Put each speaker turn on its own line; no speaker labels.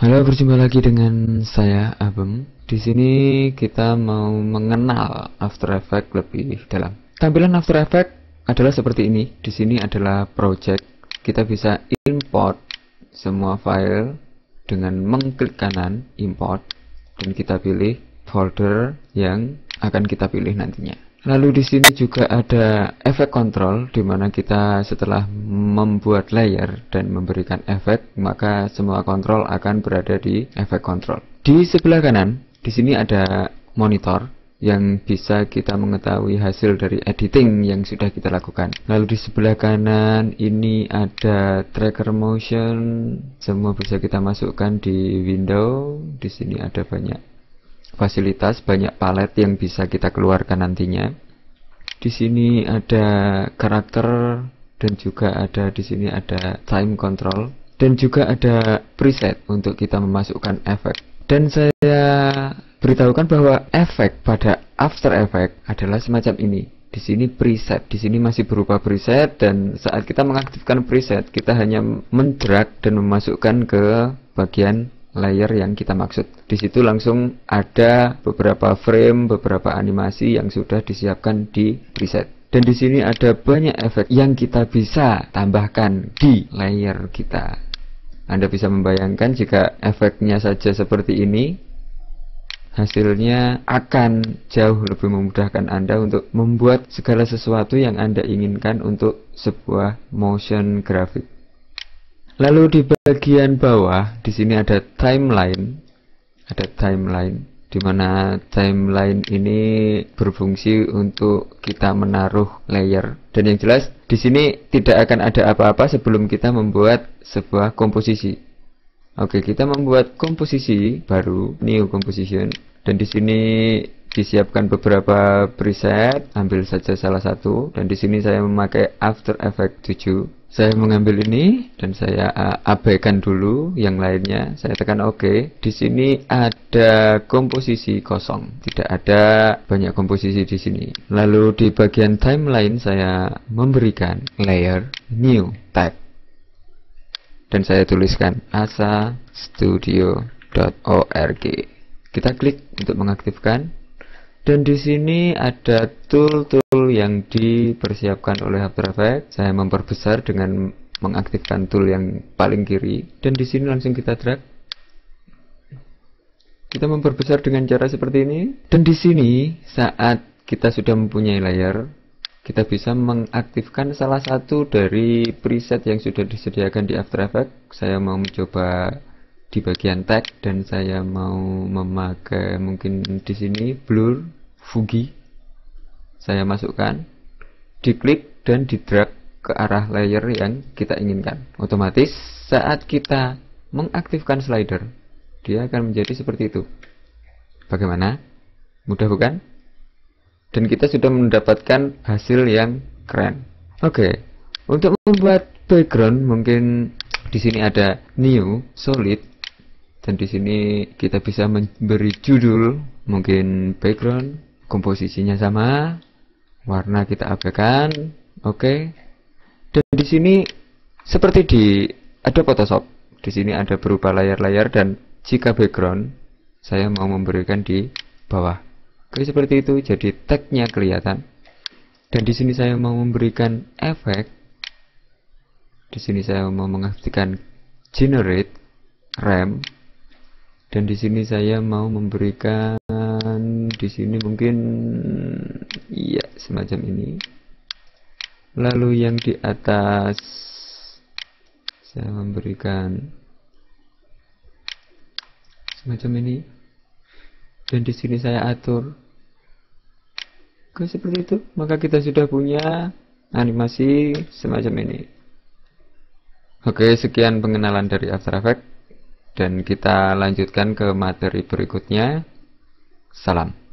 Halo, berjumpa lagi dengan saya Abem. Di sini kita mau mengenal After Effects lebih dalam. Tampilan After Effects adalah seperti ini. Di sini adalah project. Kita bisa import semua file dengan mengklik kanan import dan kita pilih folder yang akan kita pilih nantinya. Lalu di sini juga ada efek kontrol di mana kita setelah membuat layer dan memberikan efek, maka semua kontrol akan berada di efek kontrol. Di sebelah kanan, di sini ada monitor yang bisa kita mengetahui hasil dari editing yang sudah kita lakukan. Lalu di sebelah kanan ini ada tracker motion, semua bisa kita masukkan di window. Di sini ada banyak fasilitas banyak palet yang bisa kita keluarkan nantinya di sini ada karakter dan juga ada di sini ada time control dan juga ada preset untuk kita memasukkan efek dan saya beritahukan bahwa efek pada After Effects adalah semacam ini di sini preset di sini masih berupa preset dan saat kita mengaktifkan preset kita hanya mendrag dan memasukkan ke bagian layer yang kita maksud. Di situ langsung ada beberapa frame, beberapa animasi yang sudah disiapkan di preset. Dan di sini ada banyak efek yang kita bisa tambahkan di layer kita. Anda bisa membayangkan jika efeknya saja seperti ini, hasilnya akan jauh lebih memudahkan Anda untuk membuat segala sesuatu yang Anda inginkan untuk sebuah motion graphic. Lalu di bagian bawah, di sini ada timeline. Ada timeline, di mana timeline ini berfungsi untuk kita menaruh layer. Dan yang jelas, di sini tidak akan ada apa-apa sebelum kita membuat sebuah komposisi. Oke, kita membuat komposisi baru, new composition. Dan di sini disiapkan beberapa preset, ambil saja salah satu. Dan di sini saya memakai After Effects 7 saya mengambil ini dan saya abaikan dulu yang lainnya. Saya tekan OK. Di sini ada komposisi kosong, tidak ada banyak komposisi di sini. Lalu di bagian timeline saya memberikan layer new tag dan saya tuliskan asa studio.org. Kita klik untuk mengaktifkan dan di sini ada tool-tool yang dipersiapkan oleh After Effects. Saya memperbesar dengan mengaktifkan tool yang paling kiri. Dan di sini langsung kita drag. Kita memperbesar dengan cara seperti ini. Dan di sini saat kita sudah mempunyai layer, kita bisa mengaktifkan salah satu dari preset yang sudah disediakan di After Effects. Saya mau mencoba di bagian tag dan saya mau memakai mungkin di sini blur fugi saya masukkan diklik dan di drag ke arah layer yang kita inginkan otomatis saat kita mengaktifkan slider dia akan menjadi seperti itu bagaimana? mudah bukan? dan kita sudah mendapatkan hasil yang keren oke okay. untuk membuat background mungkin di sini ada new solid dan di sini kita bisa memberi judul mungkin background komposisinya sama warna kita abaikan oke okay. dan di sini seperti di ada Photoshop di sini ada berupa layar-layar dan jika background saya mau memberikan di bawah oke okay, seperti itu jadi tagnya kelihatan dan di sini saya mau memberikan efek di sini saya mau mengaktifkan generate rem dan di sini saya mau memberikan di sini mungkin ya semacam ini lalu yang di atas saya memberikan semacam ini dan di sini saya atur Oke seperti itu maka kita sudah punya animasi semacam ini Oke sekian pengenalan dari After Effects dan kita lanjutkan ke materi berikutnya. Salam.